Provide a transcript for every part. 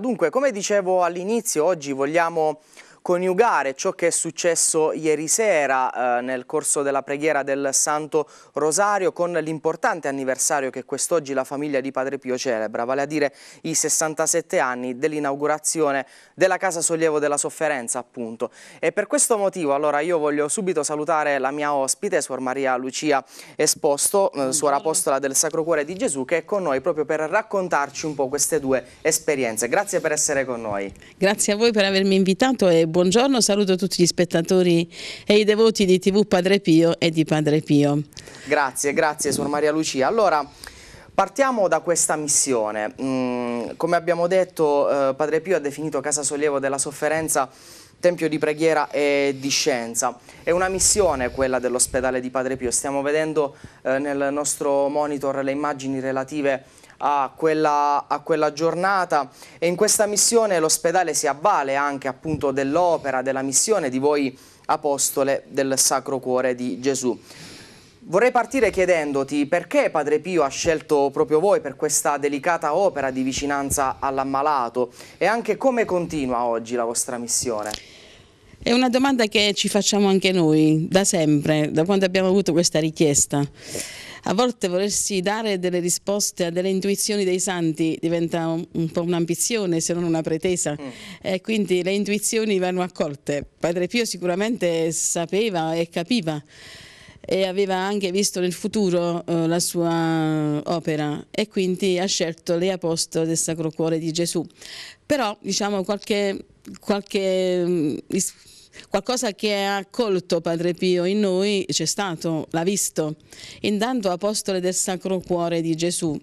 Dunque, come dicevo all'inizio, oggi vogliamo coniugare ciò che è successo ieri sera eh, nel corso della preghiera del Santo Rosario con l'importante anniversario che quest'oggi la famiglia di Padre Pio celebra, vale a dire i 67 anni dell'inaugurazione della Casa Sollievo della Sofferenza appunto. E per questo motivo allora io voglio subito salutare la mia ospite, Suor Maria Lucia Esposto, eh, Suor Apostola del Sacro Cuore di Gesù che è con noi proprio per raccontarci un po' queste due esperienze. Grazie per essere con noi. Grazie a voi per avermi invitato e buon buongiorno, saluto tutti gli spettatori e i devoti di TV Padre Pio e di Padre Pio. Grazie, grazie sono Maria Lucia. Allora, Partiamo da questa missione. Mm, come abbiamo detto, eh, Padre Pio ha definito Casa Sollievo della Sofferenza tempio di preghiera e di scienza. È una missione quella dell'ospedale di Padre Pio. Stiamo vedendo eh, nel nostro monitor le immagini relative a quella, a quella giornata e in questa missione l'ospedale si avvale anche appunto dell'opera, della missione di voi apostole del Sacro Cuore di Gesù. Vorrei partire chiedendoti perché Padre Pio ha scelto proprio voi per questa delicata opera di vicinanza all'ammalato e anche come continua oggi la vostra missione. È una domanda che ci facciamo anche noi da sempre, da quando abbiamo avuto questa richiesta a volte volersi dare delle risposte a delle intuizioni dei santi diventa un, un po' un'ambizione se non una pretesa mm. eh, quindi le intuizioni vanno accolte. Padre Pio sicuramente sapeva e capiva e aveva anche visto nel futuro eh, la sua opera e quindi ha scelto le apostole del Sacro Cuore di Gesù. Però diciamo qualche, qualche mm, qualcosa che ha accolto Padre Pio in noi c'è stato, l'ha visto, intanto apostole del Sacro Cuore di Gesù.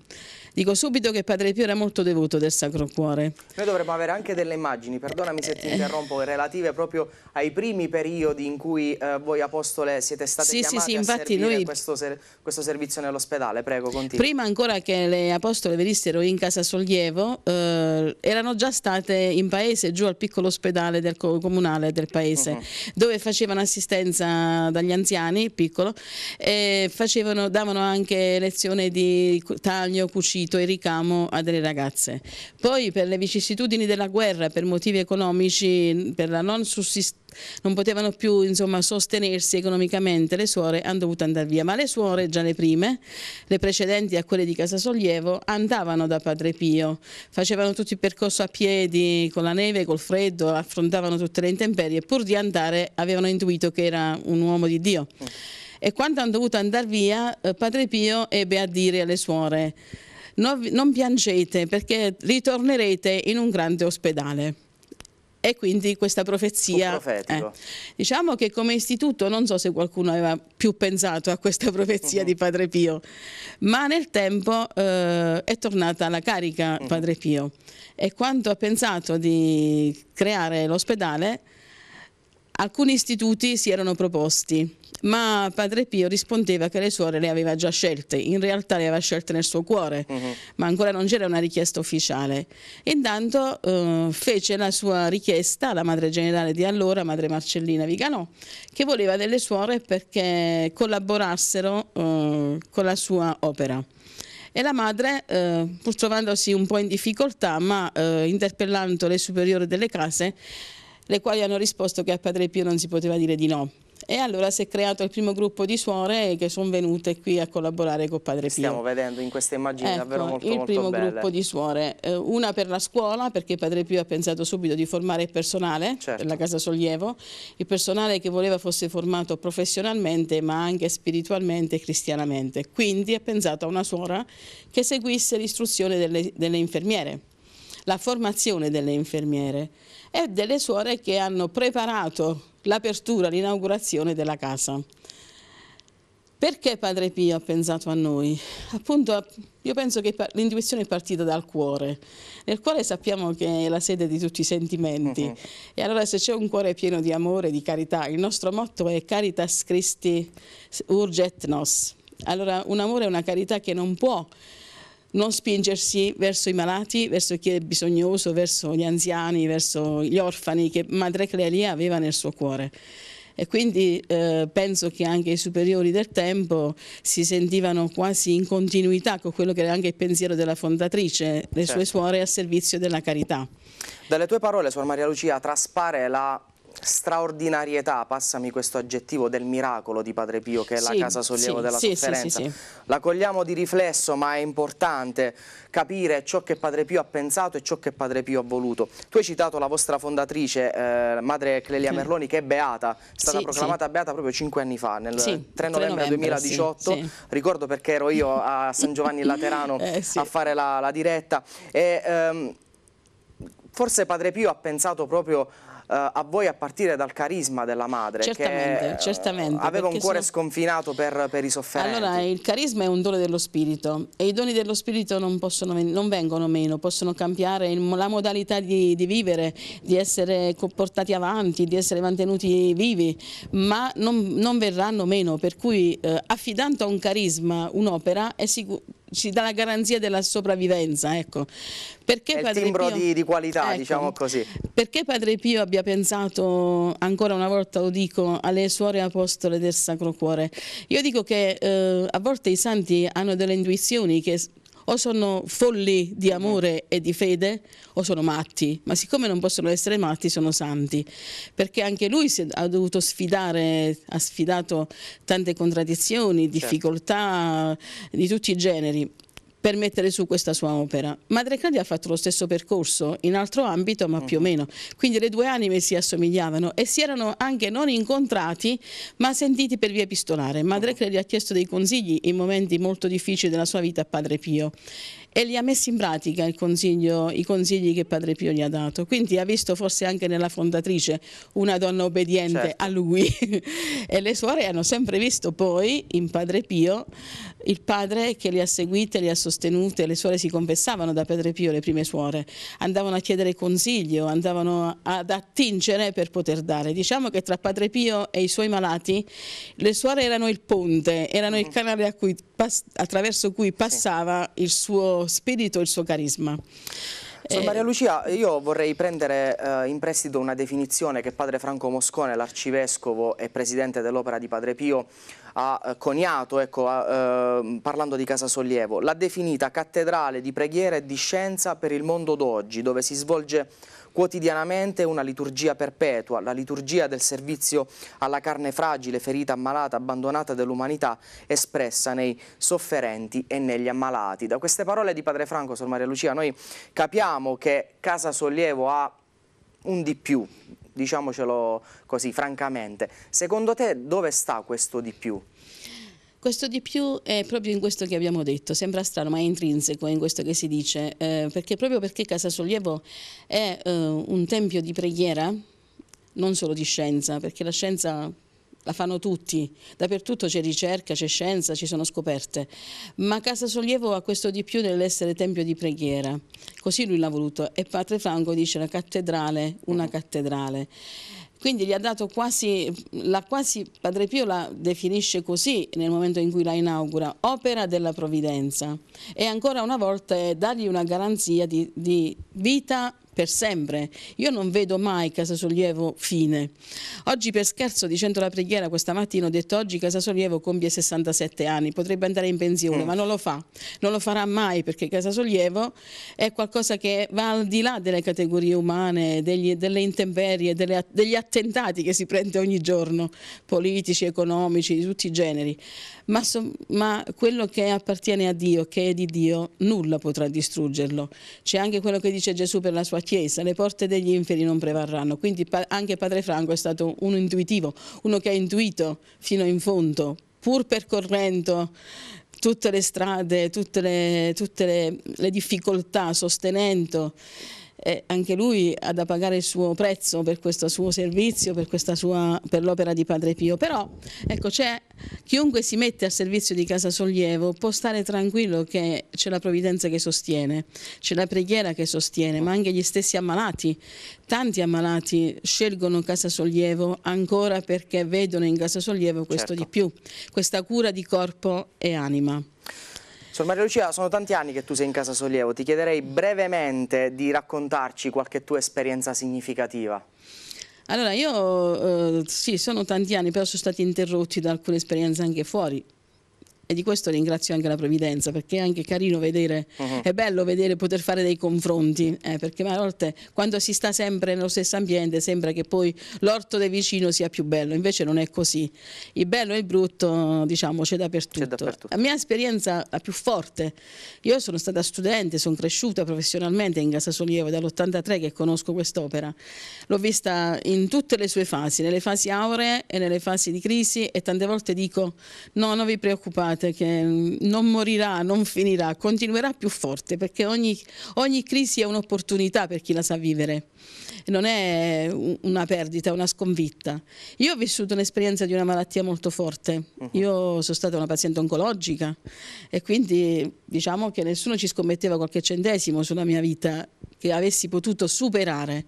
Dico subito che Padre Pio era molto devoto del Sacro Cuore. Noi dovremmo avere anche delle immagini, perdonami se ti eh, eh. interrompo, relative proprio ai primi periodi in cui eh, voi apostole siete state sì, chiamati sì, sì, infatti noi... questo, ser questo servizio nell'ospedale. Prego, continui. Prima ancora che le apostole venissero in Casa Sollievo, eh, erano già state in paese, giù al piccolo ospedale del comunale del paese, uh mhm. -huh. dove facevano assistenza dagli anziani, piccolo, e facevano, davano anche lezione di taglio, cucina, attribuito il ricamo a delle ragazze. Poi per le vicissitudini della guerra, per motivi economici, per la non sussistenza, non potevano più insomma, sostenersi economicamente, le suore hanno dovuto andare via, ma le suore, già le prime, le precedenti a quelle di Casa Sollievo, andavano da Padre Pio, facevano tutto il percorso a piedi, con la neve, col freddo, affrontavano tutte le intemperie, pur di andare avevano intuito che era un uomo di Dio. E quando hanno dovuto andare via, eh, Padre Pio ebbe a dire alle suore, non, non piangete perché ritornerete in un grande ospedale e quindi questa profezia eh, diciamo che come istituto non so se qualcuno aveva più pensato a questa profezia uh -huh. di Padre Pio ma nel tempo eh, è tornata alla carica uh mm. -huh. Padre Pio e quando ha pensato di creare l'ospedale Alcuni istituti si erano proposti, ma Padre Pio rispondeva che le suore le aveva già scelte, in realtà le aveva scelte nel suo cuore, uh mhm. -huh. ma ancora non c'era una richiesta ufficiale. Intanto eh, fece la sua richiesta alla madre generale di allora, madre Marcellina Viganò, che voleva delle suore perché collaborassero eh, con la sua opera. E la madre, eh, pur trovandosi un po' in difficoltà, ma eh, interpellando le superiori delle case, le quali hanno risposto che a Padre Pio non si poteva dire di no. E allora si è creato il primo gruppo di suore che sono venute qui a collaborare con Padre Pio. Stiamo vedendo in queste immagini ecco, davvero molto belle. il primo belle. gruppo di suore, eh, una per la scuola perché Padre Pio ha pensato subito di formare il personale certo. per la certo. Casa Sollievo, il personale che voleva fosse formato professionalmente ma anche spiritualmente e cristianamente. Quindi ha pensato a una suora che seguisse l'istruzione delle, delle infermiere, la formazione delle infermiere e delle suore che hanno preparato l'apertura, l'inaugurazione della casa. Perché Padre Pio ha pensato a noi? Appunto, io penso che l'intuizione è partita dal cuore. Nel cuore sappiamo che è la sede di tutti i sentimenti. Uh mm-hmm. -huh. E allora se c'è un cuore pieno di amore, di carità, il nostro motto è Caritas Christi Urget Nos. Allora, un amore è una carità che non può non spingersi verso i malati, verso chi è bisognoso, verso gli anziani, verso gli orfani che Madre Clelia aveva nel suo cuore. E quindi eh, penso che anche i superiori del tempo si sentivano quasi in continuità con quello che era anche il pensiero della fondatrice, le certo. sue suore a servizio della carità. Dalle tue parole, Suor Maria Lucia, traspare la straordinarietà, passami questo aggettivo, del miracolo di Padre Pio che è sì, la casa sollievo sì, della sì, sofferenza. Sì, la cogliamo di riflesso ma è importante capire ciò che Padre Pio ha pensato e ciò che Padre Pio ha voluto. Tu hai citato la vostra fondatrice, eh, Madre Clelia mm. Merloni, che è beata, è stata proclamata beata proprio cinque anni fa, nel 3 novembre 2018, ricordo perché ero io a San Giovanni Laterano eh, a fare la, la diretta e, ehm, Forse Padre Pio ha pensato proprio eh, a voi a partire dal carisma della madre certamente, che eh, certamente, aveva un cuore sono... sconfinato per, per, i sofferenti. Allora il carisma è un dono dello spirito e i doni dello spirito non, possono, non vengono meno, possono cambiare la modalità di, di vivere, di essere portati avanti, di essere mantenuti vivi, ma non, non verranno meno, per cui eh, affidando a un carisma un'opera è sicuro ci dà la garanzia della sopravvivenza, ecco. Perché è timbro Pio... di, di, qualità, ecco, diciamo così. Perché Padre Pio abbia pensato, ancora una volta lo dico, alle suore apostole del Sacro Cuore? Io dico che eh, a volte i santi hanno delle intuizioni che o sono folli di mm-hmm. amore e di fede o sono matti, ma siccome non possono essere matti sono santi, perché anche lui ha dovuto sfidare, ha sfidato tante contraddizioni, certo. difficoltà certo. di tutti i generi per mettere su questa sua opera. Madre Claudia ha fatto lo stesso percorso in altro ambito ma più o mhm. meno, quindi le due anime si assomigliavano e si erano anche non incontrati ma sentiti per via epistolare. Madre mhm. Claudia ha chiesto dei consigli in momenti molto difficili della sua vita a Padre Pio e li ha messi in pratica consiglio, i consigli che Padre Pio gli ha dato. Quindi ha visto forse anche nella fondatrice una donna obbediente certo. a lui e le suore hanno sempre visto poi in Padre Pio il padre che le ha seguite, le ha sostenute, le suore si confessavano da Padre Pio, le prime suore, andavano a chiedere consiglio, andavano ad attingere per poter dare. Diciamo che tra Padre Pio e i suoi malati le suore erano il ponte, erano il mm. canale cui, attraverso cui passava il suo spirito, il suo carisma. So, eh, Maria Lucia, io vorrei prendere eh, in prestito una definizione che padre Franco Moscone, l'arcivescovo e presidente dell'opera di Padre Pio, ha eh, coniato ecco, a, eh, parlando di Casa Sollievo. L'ha definita cattedrale di preghiera e di scienza per il mondo d'oggi, dove si svolge quotidianamente una liturgia perpetua, la liturgia del servizio alla carne fragile, ferita, ammalata, abbandonata dell'umanità, espressa nei sofferenti e negli ammalati. Da queste parole di Padre Franco, Sor Maria Lucia, noi capiamo che Casa Sollievo ha un di più, diciamocelo così francamente. Secondo te dove sta questo di più? Questo di più è proprio in questo che abbiamo detto, sembra strano ma è intrinseco in questo che si dice, eh, perché proprio perché Casa Sollievo è eh, un tempio di preghiera, non solo di scienza, perché la scienza la fanno tutti, dappertutto c'è ricerca, c'è scienza, ci sono scoperte, ma Casa Sollievo ha questo di più nell'essere tempio di preghiera, così lui l'ha voluto e Padre Franco dice la cattedrale, una cattedrale. Quindi gli ha dato quasi, la quasi, Padre Pio la definisce così nel momento in cui la inaugura, opera della provvidenza. E ancora una volta è dargli una garanzia di, di vita per sempre. Io non vedo mai Casa Sollievo fine. Oggi per scherzo dicendo la preghiera questa mattina ho detto oggi Casa Sollievo compie 67 anni, potrebbe andare in pensione, mm. ma non lo fa. Non lo farà mai perché Casa Sollievo è qualcosa che va al di là delle categorie umane, degli, delle intemperie, delle, degli attentati che si prende ogni giorno, politici, economici, di tutti i generi. Ma, so, ma quello che appartiene a Dio, che è di Dio, nulla potrà distruggerlo. C'è anche quello che dice Gesù per la sua Chiesa, le porte degli inferi non prevarranno. Quindi anche Padre Franco è stato uno intuitivo, uno che ha intuito fino in fondo, pur percorrendo tutte le strade, tutte le, tutte le, le difficoltà, sostenendo eh, anche lui ha da pagare il suo prezzo per questo suo servizio, per, per l'opera di Padre Pio, però ecco, chiunque si mette a servizio di Casa Sollievo può stare tranquillo che c'è la provvidenza che sostiene, c'è la preghiera che sostiene, ma anche gli stessi ammalati, tanti ammalati scelgono Casa Sollievo ancora perché vedono in Casa Sollievo questo certo. di più, questa cura di corpo e anima. Sor Maria Lucia, sono tanti anni che tu sei in casa Sollievo, ti chiederei brevemente di raccontarci qualche tua esperienza significativa. Allora, io eh, sì, sono tanti anni, però sono stati interrotti da alcune esperienze anche fuori, e di questo ringrazio anche la provvidenza perché è anche carino vedere, uh mhm. -huh. è bello vedere poter fare dei confronti eh, perché a volte quando si sta sempre nello stesso ambiente sembra che poi l'orto del vicino sia più bello, invece non è così. Il bello e il brutto diciamo c'è dappertutto. dappertutto. La mia esperienza la più forte, io sono stata studente, sono cresciuta professionalmente in Casa Solievo dall'83 che conosco quest'opera, l'ho vista in tutte le sue fasi, nelle fasi auree e nelle fasi di crisi e tante volte dico no non vi preoccupate pensate che mm, non morirà, non finirà, continuerà più forte perché ogni, ogni crisi è un'opportunità per chi la sa vivere, non è una perdita, è una sconfitta. Io ho vissuto un'esperienza di una malattia molto forte, uh-huh. io sono stata una paziente oncologica e quindi diciamo che nessuno ci scommetteva qualche centesimo sulla mia vita che avessi potuto superare.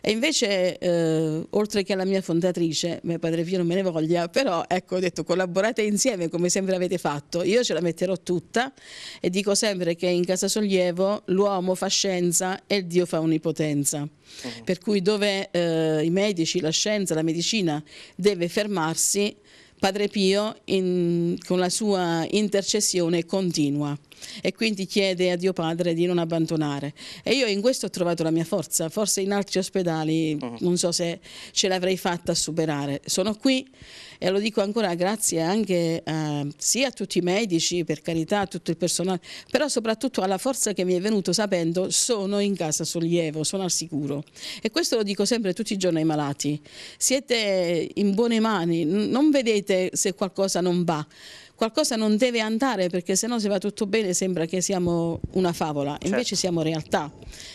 E invece, eh, oltre che alla mia fondatrice, mio padre Pio non me ne voglia, però ecco, ho detto collaborate insieme come sempre avete fatto, io ce la metterò tutta e dico sempre che in Casa Sollievo l'uomo fa scienza e il Dio fa onnipotenza. Oh. Per cui dove eh, i medici, la scienza, la medicina deve fermarsi, Padre Pio in, con la sua intercessione continua e quindi chiede a Dio Padre di non abbandonare. E io in questo ho trovato la mia forza, forse in altri ospedali mm. non so se ce l'avrei fatta a superare. Sono qui e lo dico ancora grazie anche a, eh, sia a tutti i medici, per carità, a tutto il personale, però soprattutto alla forza che mi è venuto sapendo sono in casa sollievo, sono al sicuro. E questo lo dico sempre tutti i giorni ai malati. Siete in buone mani, non vedete se qualcosa non va qualcosa non deve andare perché se no se va tutto bene sembra che siamo una favola, certo. invece certo. siamo realtà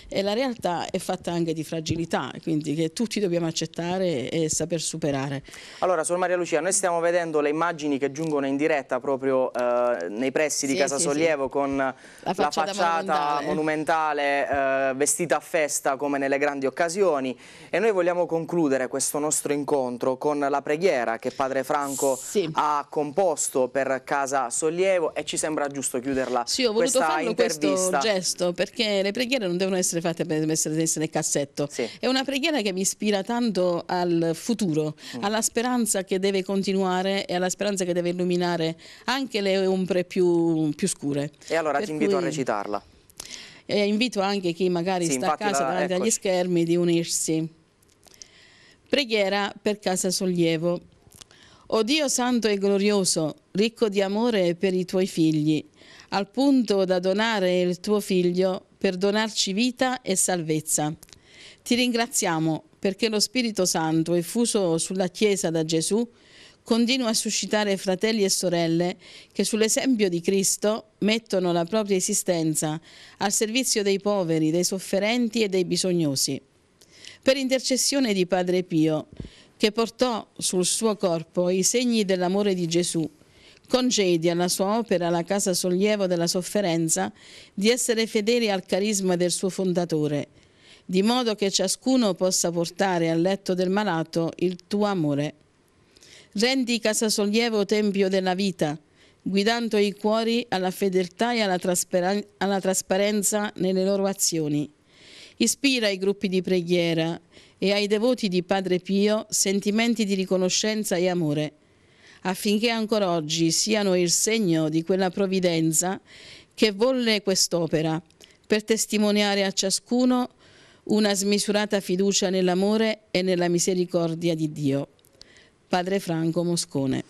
e la realtà è fatta anche di fragilità, quindi che tutti dobbiamo accettare e saper superare. Allora, Sor Maria Lucia, noi stiamo vedendo le immagini che giungono in diretta proprio eh, nei pressi di sì, Casa sì, Sollievo sì. con la facciata, la facciata monumentale, monumentale eh, vestita a festa come nelle grandi occasioni e noi vogliamo concludere questo nostro incontro con la preghiera che Padre Franco ha composto per per Casa Sollievo e ci sembra giusto chiuderla Sì, ho voluto farlo intervista. questo gesto perché le preghiere non devono essere fatte per essere nel cassetto. Sì. È una preghiera che mi ispira tanto al futuro, mm. alla speranza che deve continuare e alla speranza che deve illuminare anche le ombre più, più scure. E allora per ti invito cui... a recitarla. E invito anche chi magari sì, sta a casa la... davanti eccoci. agli schermi di unirsi. Preghiera per Casa Sollievo. O Dio santo e glorioso, ricco di amore per i tuoi figli, al punto da donare il tuo figlio per donarci vita e salvezza. Ti ringraziamo perché lo Spirito Santo, effuso sulla Chiesa da Gesù, continua a suscitare fratelli e sorelle che sull'esempio di Cristo mettono la propria esistenza al servizio dei poveri, dei sofferenti e dei bisognosi. Per intercessione di Padre Pio, che portò sul suo corpo i segni dell'amore di Gesù, concedi alla sua opera la casa sollievo della sofferenza di essere fedeli al carisma del suo fondatore, di modo che ciascuno possa portare al letto del malato il tuo amore. Rendi casa sollievo tempio della vita, guidando i cuori alla fedeltà e alla, traspar alla trasparenza nelle loro azioni. Ispira i gruppi di preghiera e ai devoti di Padre Pio sentimenti di riconoscenza e amore, affinché ancora oggi siano il segno di quella provvidenza che volle quest'opera, per testimoniare a ciascuno una smisurata fiducia nell'amore e nella misericordia di Dio. Padre Franco Moscone.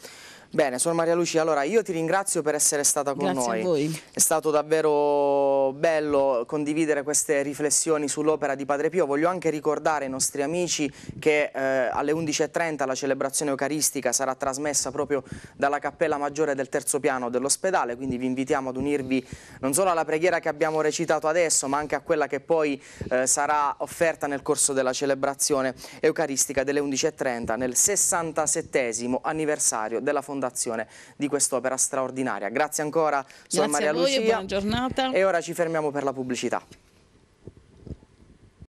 Bene, sono Maria Lucia, allora io ti ringrazio per essere stata con Grazie noi. A voi. È stato davvero bello condividere queste riflessioni sull'opera di Padre Pio. Voglio anche ricordare ai nostri amici che eh, alle 11.30 la celebrazione eucaristica sarà trasmessa proprio dalla Cappella Maggiore del terzo piano dell'ospedale, quindi vi invitiamo ad unirvi non solo alla preghiera che abbiamo recitato adesso, ma anche a quella che poi eh, sarà offerta nel corso della celebrazione eucaristica delle 11.30 nel 67 anniversario della Fondazione fondazione di quest'opera straordinaria. Grazie ancora, sono Maria Lucia. Buona giornata. E ora ci fermiamo per la pubblicità.